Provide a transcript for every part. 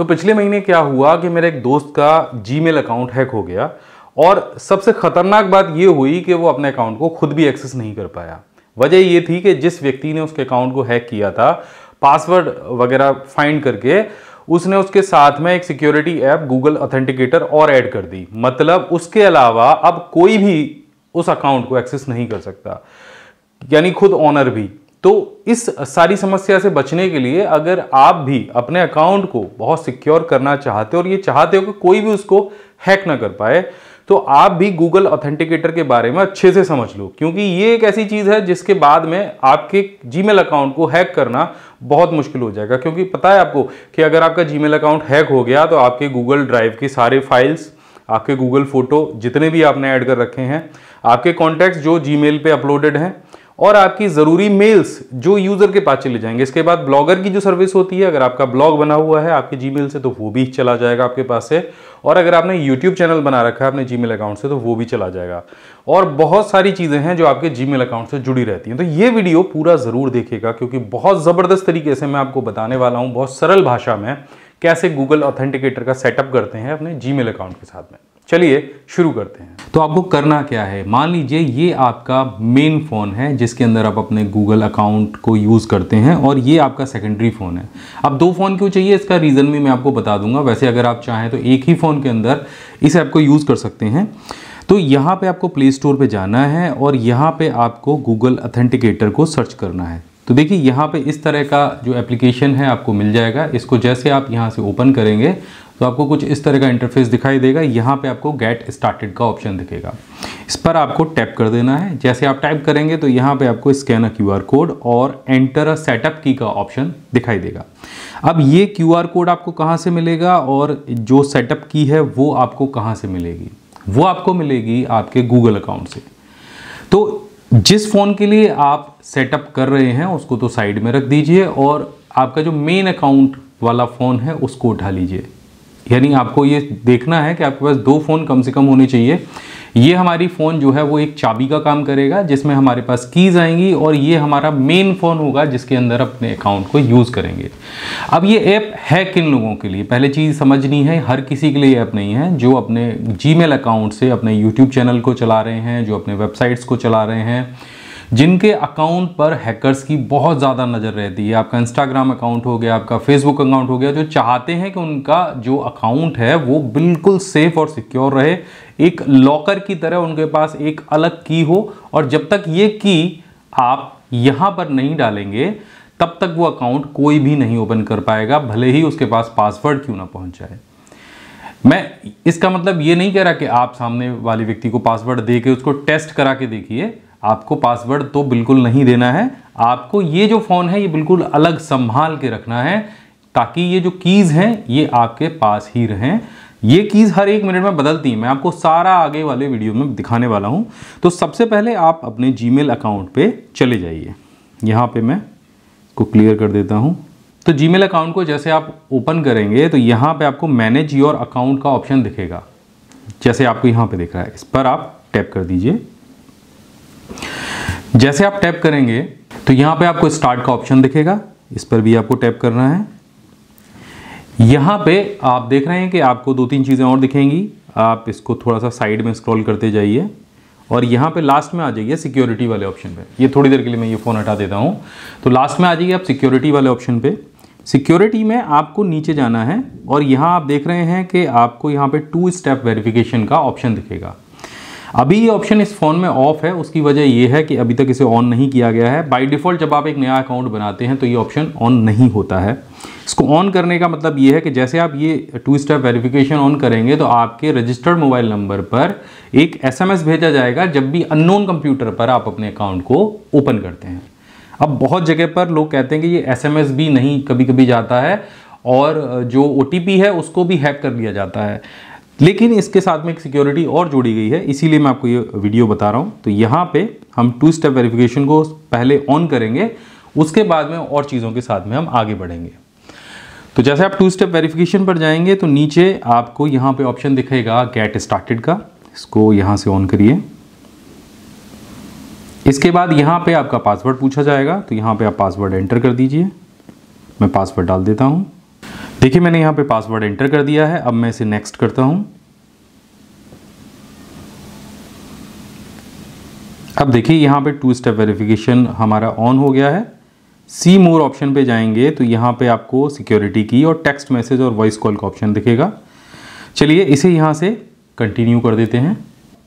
तो पिछले महीने क्या हुआ कि मेरे एक दोस्त का जीमेल अकाउंट हैक हो गया और सबसे खतरनाक बात यह हुई कि वो अपने अकाउंट को खुद भी एक्सेस नहीं कर पाया वजह यह थी कि जिस व्यक्ति ने उसके अकाउंट को हैक किया था पासवर्ड वगैरह फाइंड करके उसने उसके साथ में एक सिक्योरिटी ऐप गूगल ऑथेंटिकेटर और ऐड कर दी मतलब उसके अलावा अब कोई भी उस अकाउंट को एक्सेस नहीं कर सकता यानी खुद ऑनर भी तो इस सारी समस्या से बचने के लिए अगर आप भी अपने अकाउंट को बहुत सिक्योर करना चाहते हो और ये चाहते हो कि कोई भी उसको हैक ना कर पाए तो आप भी गूगल ऑथेंटिकेटर के बारे में अच्छे से समझ लो क्योंकि ये एक ऐसी चीज़ है जिसके बाद में आपके जी अकाउंट को हैक करना बहुत मुश्किल हो जाएगा क्योंकि पता है आपको कि अगर आपका जी अकाउंट हैक हो गया तो आपके गूगल ड्राइव के सारे फाइल्स आपके गूगल फोटो जितने भी आपने ऐड कर रखे हैं आपके कॉन्टैक्ट्स जो जी पे अपलोडेड हैं और आपकी ज़रूरी मेल्स जो यूज़र के पास चले जाएंगे इसके बाद ब्लॉगर की जो सर्विस होती है अगर आपका ब्लॉग बना हुआ है आपके जी से तो वो भी चला जाएगा आपके पास से और अगर आपने यूट्यूब चैनल बना रखा है अपने जी अकाउंट से तो वो भी चला जाएगा और बहुत सारी चीज़ें हैं जो आपके जी अकाउंट से जुड़ी रहती हैं तो ये वीडियो पूरा ज़रूर देखेगा क्योंकि बहुत ज़बरदस्त तरीके से मैं आपको बताने वाला हूँ बहुत सरल भाषा में कैसे गूगल ऑथेंटिकेटर का सेटअप करते हैं अपने जी अकाउंट के साथ में चलिए शुरू करते हैं तो आपको करना क्या है मान लीजिए ये आपका मेन फ़ोन है जिसके अंदर आप अपने गूगल अकाउंट को यूज़ करते हैं और ये आपका सेकेंडरी फ़ोन है अब दो फ़ोन क्यों चाहिए इसका रीज़न भी मैं आपको बता दूंगा वैसे अगर आप चाहें तो एक ही फ़ोन के अंदर इस ऐप को यूज़ कर सकते हैं तो यहाँ पे आपको प्ले स्टोर पे जाना है और यहाँ पे आपको गूगल अथेंटिकेटर को सर्च करना है तो देखिए यहाँ पे इस तरह का जो एप्लीकेशन है आपको मिल जाएगा इसको जैसे आप यहाँ से ओपन करेंगे तो आपको कुछ इस तरह का इंटरफेस दिखाई देगा यहाँ पे आपको गेट स्टार्टेड का ऑप्शन दिखेगा इस पर आपको टैप कर देना है जैसे आप टाइप करेंगे तो यहाँ पे आपको स्कैन अ क्यू कोड और एंटर अ सेटअप की का ऑप्शन दिखाई देगा अब ये क्यू कोड आपको कहाँ से मिलेगा और जो सेटअप की है वो आपको कहाँ से मिलेगी वो आपको मिलेगी आपके गूगल अकाउंट से तो जिस फ़ोन के लिए आप सेटअप कर रहे हैं उसको तो साइड में रख दीजिए और आपका जो मेन अकाउंट वाला फ़ोन है उसको उठा लीजिए यानी आपको ये देखना है कि आपके पास दो फ़ोन कम से कम होने चाहिए ये हमारी फ़ोन जो है वो एक चाबी का काम करेगा जिसमें हमारे पास कीज़ आएंगी और ये हमारा मेन फ़ोन होगा जिसके अंदर अपने अकाउंट को यूज़ करेंगे अब ये ऐप है किन लोगों के लिए पहले चीज़ समझनी है हर किसी के लिए ऐप नहीं है जो अपने जी अकाउंट से अपने यूट्यूब चैनल को चला रहे हैं जो अपने वेबसाइट्स को चला रहे हैं जिनके अकाउंट पर हैकर्स की बहुत ज़्यादा नज़र रहती है आपका इंस्टाग्राम अकाउंट हो गया आपका फेसबुक अकाउंट हो गया जो चाहते हैं कि उनका जो अकाउंट है वो बिल्कुल सेफ और सिक्योर रहे एक लॉकर की तरह उनके पास एक अलग की हो और जब तक ये की आप यहाँ पर नहीं डालेंगे तब तक वो अकाउंट कोई भी नहीं ओपन कर पाएगा भले ही उसके पास पासवर्ड क्यों ना पहुंच जाए मैं इसका मतलब ये नहीं कह रहा कि आप सामने वाले व्यक्ति को पासवर्ड दे के उसको टेस्ट करा के देखिए आपको पासवर्ड तो बिल्कुल नहीं देना है आपको ये जो फ़ोन है ये बिल्कुल अलग संभाल के रखना है ताकि ये जो कीज़ हैं ये आपके पास ही रहें ये कीज़ हर एक मिनट में बदलती हैं मैं आपको सारा आगे वाले वीडियो में दिखाने वाला हूँ तो सबसे पहले आप अपने जी अकाउंट पर चले जाइए यहाँ पर मैं को क्लियर कर देता हूँ तो जी अकाउंट को जैसे आप ओपन करेंगे तो यहाँ पर आपको मैनेज योर अकाउंट का ऑप्शन दिखेगा जैसे आपको यहाँ पे दिख रहा है इस पर आप टैप कर दीजिए जैसे आप टैप करेंगे तो यहां पे आपको स्टार्ट का ऑप्शन दिखेगा इस पर भी आपको टैप करना है यहां पे आप देख रहे हैं कि आपको दो तीन चीज़ें और दिखेंगी आप इसको थोड़ा सा साइड में स्क्रॉल करते जाइए और यहां पे लास्ट में आ जाइए सिक्योरिटी वाले ऑप्शन पे ये थोड़ी देर के लिए मैं ये फ़ोन हटा देता हूं तो लास्ट में आ जाइए आप सिक्योरिटी वाले ऑप्शन पे सिक्योरिटी में आपको नीचे जाना है और यहां आप देख रहे हैं कि आपको यहां पे टू स्टेप वेरिफिकेशन का ऑप्शन दिखेगा अभी ये ऑप्शन इस फ़ोन में ऑफ है उसकी वजह ये है कि अभी तक इसे ऑन नहीं किया गया है बाय डिफ़ॉल्ट जब आप एक नया अकाउंट बनाते हैं तो ये ऑप्शन ऑन नहीं होता है इसको ऑन करने का मतलब ये है कि जैसे आप ये टू स्टेप वेरिफिकेशन ऑन करेंगे तो आपके रजिस्टर्ड मोबाइल नंबर पर एक एस भेजा जाएगा जब भी अननोन कंप्यूटर पर आप अपने अकाउंट को ओपन करते हैं अब बहुत जगह पर लोग कहते हैं कि ये एस भी नहीं कभी कभी जाता है और जो ओ है उसको भी हैक कर लिया जाता है लेकिन इसके साथ में एक सिक्योरिटी और जोड़ी गई है इसीलिए मैं आपको ये वीडियो बता रहा हूँ तो यहाँ पे हम टू स्टेप वेरिफिकेशन को पहले ऑन करेंगे उसके बाद में और चीज़ों के साथ में हम आगे बढ़ेंगे तो जैसे आप टू स्टेप वेरिफिकेशन पर जाएंगे तो नीचे आपको यहाँ पे ऑप्शन दिखेगा गेट स्टार्टेड का इसको यहाँ से ऑन करिए इसके बाद यहाँ पे आपका पासवर्ड पूछा जाएगा तो यहाँ पे आप पासवर्ड एंटर कर दीजिए मैं पासवर्ड डाल देता हूँ देखिए मैंने यहाँ पे पासवर्ड एंटर कर दिया है अब मैं इसे नेक्स्ट करता हूँ अब देखिए यहाँ पे टू स्टेप वेरिफिकेशन हमारा ऑन हो गया है सी मोर ऑप्शन पे जाएंगे तो यहाँ पे आपको सिक्योरिटी की और टेक्स्ट मैसेज और वॉइस कॉल का ऑप्शन दिखेगा चलिए इसे यहाँ से कंटिन्यू कर देते हैं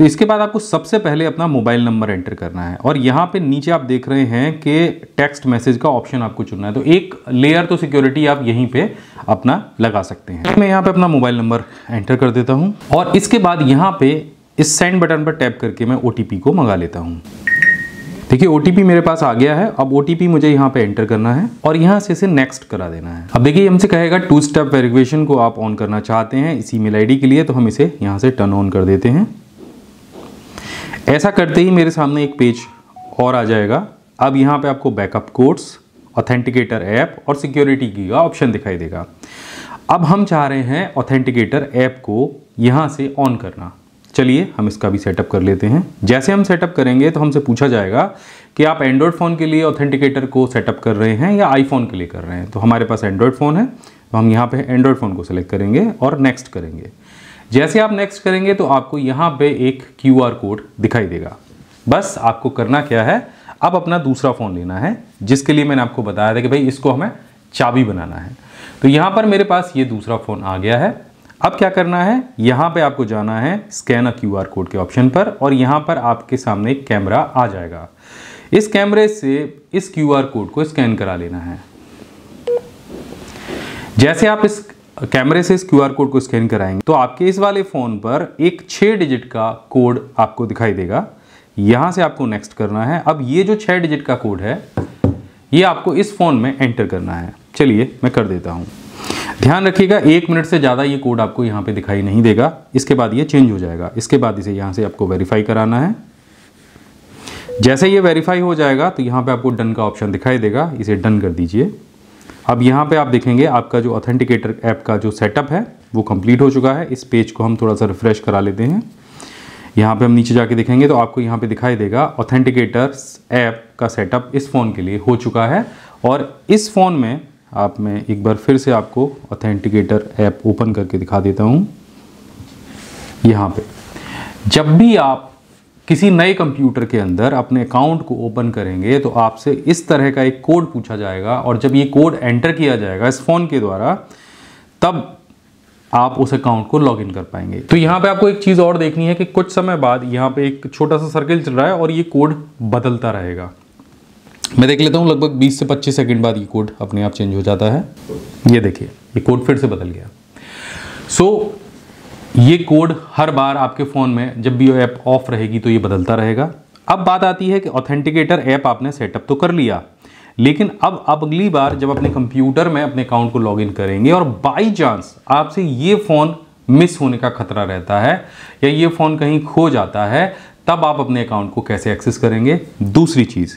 तो इसके बाद आपको सबसे पहले अपना मोबाइल नंबर एंटर करना है और यहाँ पे नीचे आप देख रहे हैं कि टेक्स्ट मैसेज का ऑप्शन आपको चुनना है तो एक लेयर तो सिक्योरिटी आप यहीं पे अपना लगा सकते हैं मैं यहाँ पे अपना मोबाइल नंबर एंटर कर देता हूँ और इसके बाद यहाँ पे इस सेंड बटन पर टैप करके मैं ओ को मंगा लेता हूँ देखिए ओ मेरे पास आ गया है अब ओ मुझे यहाँ पे एंटर करना है और यहाँ से इसे नेक्स्ट करा देना है अब देखिए हमसे कहेगा टू स्टेप वेरिफिकेशन को आप ऑन करना चाहते हैं इस मेल आई के लिए तो हम इसे यहाँ से टर्न ऑन कर देते हैं ऐसा करते ही मेरे सामने एक पेज और आ जाएगा अब यहाँ पे आपको बैकअप कोड्स ऑथेंटिकेटर ऐप और सिक्योरिटी की का ऑप्शन दिखाई देगा अब हम चाह रहे हैं ऑथेंटिकेटर ऐप को यहाँ से ऑन करना चलिए हम इसका भी सेटअप कर लेते हैं जैसे हम सेटअप करेंगे तो हमसे पूछा जाएगा कि आप एंड्रॉयड फ़ोन के लिए ऑथेंटिकेटर को सेटअप कर रहे हैं या आईफोन के लिए कर रहे हैं तो हमारे पास एंड्रॉयड फ़ोन है तो हम यहाँ पे एंड्रॉयड फ़ोन को सेलेक्ट करेंगे और नेक्स्ट करेंगे जैसे आप नेक्स्ट करेंगे तो आपको यहाँ पे एक क्यू आर कोड दिखाई देगा बस आपको करना क्या है अब अपना दूसरा फ़ोन लेना है जिसके लिए मैंने आपको बताया था कि भाई इसको हमें चाबी बनाना है तो यहाँ पर मेरे पास ये दूसरा फ़ोन आ गया है अब क्या करना है यहाँ पे आपको जाना है स्कैन अ क्यू कोड के ऑप्शन पर और यहाँ पर आपके सामने एक कैमरा आ जाएगा इस कैमरे से इस क्यू कोड को स्कैन करा लेना है जैसे आप इस कैमरे से इस क्यू कोड को स्कैन कराएंगे तो आपके इस वाले फ़ोन पर एक छह डिजिट का कोड आपको दिखाई देगा यहां से आपको नेक्स्ट करना है अब ये जो छह डिजिट का कोड है ये आपको इस फ़ोन में एंटर करना है चलिए मैं कर देता हूं ध्यान रखिएगा एक मिनट से ज़्यादा ये कोड आपको यहां पे दिखाई नहीं देगा इसके बाद ये चेंज हो जाएगा इसके बाद इसे यहां से आपको वेरीफाई कराना है जैसे ये वेरीफाई हो जाएगा तो यहां पे आपको डन का ऑप्शन दिखाई देगा इसे डन कर दीजिए अब यहाँ पे आप देखेंगे आपका जो ऑथेंटिकेटर ऐप का जो सेटअप है वो कंप्लीट हो चुका है इस पेज को हम थोड़ा सा रिफ़्रेश करा लेते हैं यहाँ पे हम नीचे जाके देखेंगे तो आपको यहाँ पे दिखाई देगा ऑथेंटिकेटर्स ऐप का सेटअप इस फ़ोन के लिए हो चुका है और इस फ़ोन में आप मैं एक बार फिर से आपको ऑथेंटिकेटर ऐप ओपन करके दिखा देता हूँ यहाँ पे जब भी आप किसी नए कंप्यूटर के अंदर अपने अकाउंट को ओपन करेंगे तो आपसे इस तरह का एक कोड पूछा जाएगा और जब ये कोड एंटर किया जाएगा इस फ़ोन के द्वारा तब आप उस अकाउंट को लॉग इन कर पाएंगे तो यहाँ पे आपको एक चीज़ और देखनी है कि कुछ समय बाद यहाँ पे एक छोटा सा सर्किल चल रहा है और ये कोड बदलता रहेगा मैं देख लेता हूँ लगभग 20 से 25 सेकंड बाद ये कोड अपने आप चेंज हो जाता है ये देखिए ये कोड फिर से बदल गया सो so, ये कोड हर बार आपके फ़ोन में जब भी ये ऐप ऑफ रहेगी तो ये बदलता रहेगा अब बात आती है कि ऑथेंटिकेटर ऐप आपने सेटअप तो कर लिया लेकिन अब आप अगली बार जब अपने कंप्यूटर में अपने अकाउंट को लॉगिन करेंगे और बाई चांस आपसे ये फ़ोन मिस होने का खतरा रहता है या ये फ़ोन कहीं खो जाता है तब आप अपने अकाउंट को कैसे एक्सेस करेंगे दूसरी चीज़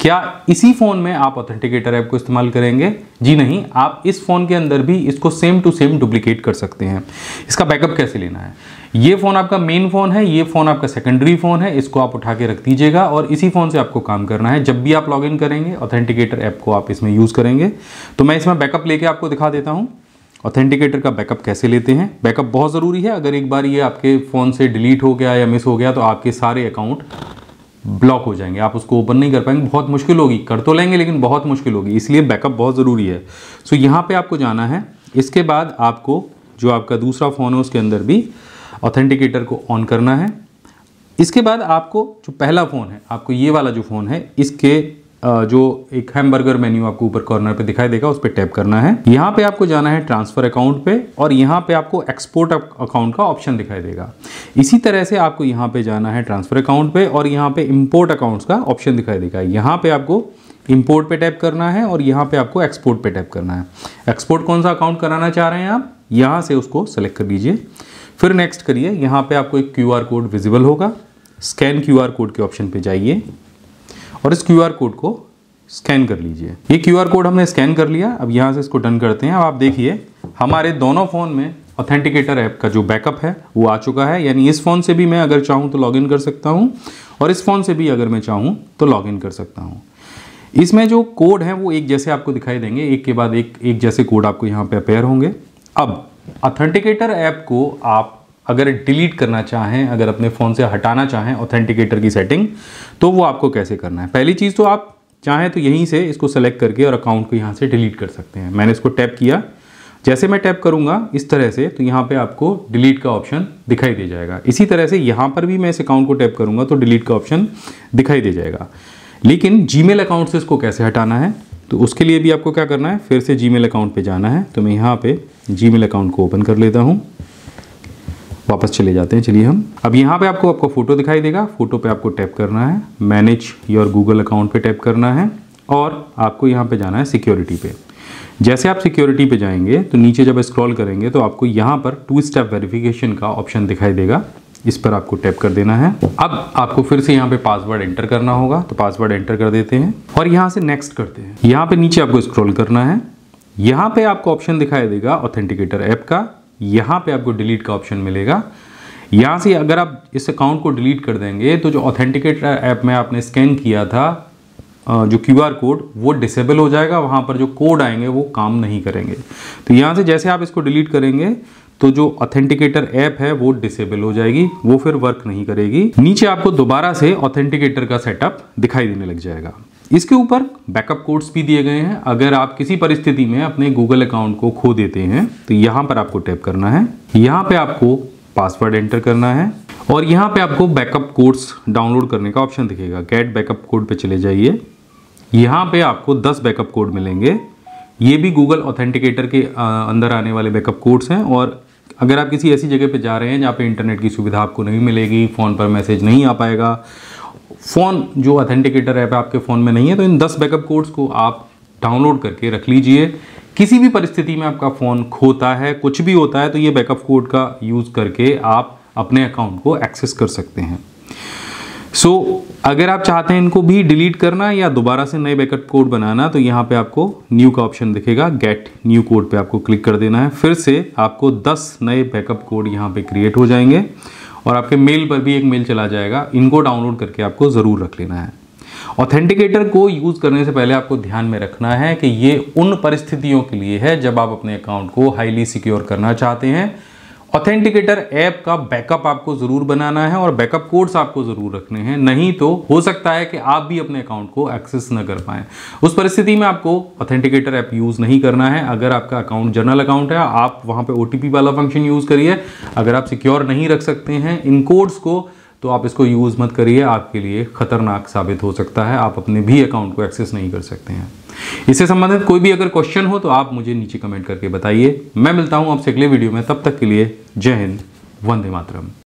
क्या इसी फ़ोन में आप ऑथेंटिकेटर ऐप को इस्तेमाल करेंगे जी नहीं आप इस फ़ोन के अंदर भी इसको सेम टू सेम डुप्लीकेट कर सकते हैं इसका बैकअप कैसे लेना है ये फ़ोन आपका मेन फ़ोन है ये फ़ोन आपका सेकेंडरी फ़ोन है इसको आप उठा के रख दीजिएगा और इसी फ़ोन से आपको काम करना है जब भी आप लॉग करेंगे ऑथेंटिकेटर ऐप को आप इसमें यूज़ करेंगे तो मैं इसमें बैकअप लेके आपको दिखा देता हूँ ऑथेंटिकेटर का बैकअप कैसे लेते हैं बैकअप बहुत ज़रूरी है अगर एक बार ये आपके फ़ोन से डिलीट हो गया या मिस हो गया तो आपके सारे अकाउंट ब्लॉक हो जाएंगे आप उसको ओपन नहीं कर पाएंगे बहुत मुश्किल होगी कर तो लेंगे लेकिन बहुत मुश्किल होगी इसलिए बैकअप बहुत ज़रूरी है सो यहाँ पे आपको जाना है इसके बाद आपको जो आपका दूसरा फ़ोन है उसके अंदर भी ऑथेंटिकेटर को ऑन करना है इसके बाद आपको जो पहला फ़ोन है आपको ये वाला जो फ़ोन है इसके जो एक हैमबर्गर मेन्यू आपको ऊपर कॉर्नर पे दिखाई देगा उस पर टैप करना है यहाँ पे आपको जाना है ट्रांसफर अकाउंट पे और यहाँ पे आपको एक्सपोर्ट अकाउंट का ऑप्शन दिखाई देगा इसी तरह से आपको यहाँ पे जाना है ट्रांसफर अकाउंट पे और यहाँ पे इम्पोर्ट अकाउंट्स का ऑप्शन दिखाई देगा यहाँ पे आपको इम्पोर्ट पे टैप करना है और यहाँ पे आपको एक्सपोर्ट पे टैप करना है एक्सपोर्ट कौन सा अकाउंट कराना चाह रहे हैं आप यहाँ से उसको सेलेक्ट कर लीजिए फिर नेक्स्ट करिए यहाँ पे आपको एक क्यूआर कोड विजिबल होगा स्कैन क्यूआर कोड के ऑप्शन पे जाइए और इस क्यू कोड को स्कैन कर लीजिए ये क्यू कोड हमने स्कैन कर लिया अब यहाँ से इसको डन करते हैं अब आप देखिए हमारे दोनों फ़ोन में ऑथेंटिकेटर ऐप का जो बैकअप है वो आ चुका है यानी इस फ़ोन से भी मैं अगर चाहूँ तो लॉगिन कर सकता हूँ और इस फ़ोन से भी अगर मैं चाहूँ तो लॉगिन कर सकता हूँ इसमें जो कोड है वो एक जैसे आपको दिखाई देंगे एक के बाद एक एक जैसे कोड आपको यहाँ पे अपेयर होंगे अब ऑथेंटिकेटर ऐप को आप अगर डिलीट करना चाहें अगर अपने फ़ोन से हटाना चाहें ऑथेंटिकेटर की सेटिंग तो वो आपको कैसे करना है पहली चीज़ तो आप चाहें तो यहीं से इसको सेलेक्ट करके और अकाउंट को यहाँ से डिलीट कर सकते हैं मैंने इसको टैप किया जैसे मैं टैप करूँगा इस तरह से तो यहाँ पर आपको डिलीट का ऑप्शन दिखाई दे जाएगा इसी तरह से यहाँ पर भी मैं इस अकाउंट को टैप करूँगा तो डिलीट का ऑप्शन दिखाई दे जाएगा लेकिन जी अकाउंट से इसको कैसे हटाना है तो उसके लिए भी आपको क्या करना है फिर से जी अकाउंट पे जाना है तो मैं यहाँ पे जी अकाउंट को ओपन कर लेता हूँ वापस चले जाते हैं चलिए हम अब यहाँ पे आपको आपका फ़ोटो दिखाई देगा फोटो पे आपको टैप करना है मैनेज योर गूगल अकाउंट पे टैप करना है और आपको यहाँ पे जाना है सिक्योरिटी पे जैसे आप सिक्योरिटी पे जाएंगे तो नीचे जब स्क्रॉल करेंगे तो आपको यहाँ पर टू स्टेप वेरिफिकेशन का ऑप्शन दिखाई देगा इस पर आपको टैप कर देना है अब आपको फिर से यहाँ पे पासवर्ड एंटर करना होगा तो पासवर्ड एंटर कर देते हैं और यहाँ से नेक्स्ट करते हैं यहाँ पे नीचे आपको स्क्रॉल करना है यहाँ पे आपको ऑप्शन दिखाई देगा ऑथेंटिकेटर ऐप का यहाँ पे आपको डिलीट का ऑप्शन मिलेगा यहाँ से अगर आप इस अकाउंट को डिलीट कर देंगे तो जो ऑथेंटिकेट ऐप में आपने स्कैन किया था जो क्यू आर कोड वो डिसेबल हो जाएगा वहाँ पर जो कोड आएंगे वो काम नहीं करेंगे तो यहाँ से जैसे आप इसको डिलीट करेंगे तो जो ऑथेंटिकेटर ऐप है वो डिसेबल हो जाएगी वो फिर वर्क नहीं करेगी नीचे आपको दोबारा से ऑथेंटिकेटर का सेटअप दिखाई देने लग जाएगा इसके ऊपर बैकअप कोड्स भी दिए गए हैं अगर आप किसी परिस्थिति में अपने गूगल अकाउंट को खो देते हैं तो यहाँ पर आपको टैप करना है यहाँ पे आपको पासवर्ड एंटर करना है और यहाँ पे आपको बैकअप कोड्स डाउनलोड करने का ऑप्शन दिखेगा गेट बैकअप कोड पे चले जाइए यहाँ पे आपको 10 बैकअप कोड मिलेंगे ये भी गूगल ऑथेंटिकेटर के अंदर आने वाले बैकअप कोड्स हैं और अगर आप किसी ऐसी जगह पे जा रहे हैं जहाँ पे इंटरनेट की सुविधा आपको नहीं मिलेगी फ़ोन पर मैसेज नहीं आ पाएगा फ़ोन जो ऑथेंटिकेटर ऐप आपके फ़ोन में नहीं है तो इन दस बैकअप कोड्स को आप डाउनलोड करके रख लीजिए किसी भी परिस्थिति में आपका फ़ोन खोता है कुछ भी होता है तो ये बैकअप कोड का यूज़ करके आप अपने अकाउंट को एक्सेस कर सकते हैं सो so, अगर आप चाहते हैं इनको भी डिलीट करना या दोबारा से नए बैकअप कोड बनाना तो यहाँ पे आपको न्यू का ऑप्शन दिखेगा गेट न्यू कोड पे आपको क्लिक कर देना है फिर से आपको 10 नए बैकअप कोड यहाँ पे क्रिएट हो जाएंगे और आपके मेल पर भी एक मेल चला जाएगा इनको डाउनलोड करके आपको ज़रूर रख लेना है ऑथेंटिकेटर को यूज़ करने से पहले आपको ध्यान में रखना है कि ये उन परिस्थितियों के लिए है जब आप अपने अकाउंट को हाईली सिक्योर करना चाहते हैं ऑथेंटिकेटर ऐप का बैकअप आपको ज़रूर बनाना है और बैकअप कोड्स आपको ज़रूर रखने हैं नहीं तो हो सकता है कि आप भी अपने अकाउंट को एक्सेस न कर पाए उस परिस्थिति में आपको ऑथेंटिकेटर ऐप यूज़ नहीं करना है अगर आपका अकाउंट जर्नल अकाउंट है आप वहाँ पर ओ वाला फंक्शन यूज़ करिए अगर आप सिक्योर नहीं रख सकते हैं इन कोड्स को तो आप इसको यूज़ मत करिए आपके लिए ख़तरनाक साबित हो सकता है आप अपने भी अकाउंट को एक्सेस नहीं कर सकते हैं इससे संबंधित कोई भी अगर क्वेश्चन हो तो आप मुझे नीचे कमेंट करके बताइए मैं मिलता हूँ आपसे अगले वीडियो में तब तक के लिए जय हिंद वंदे मातरम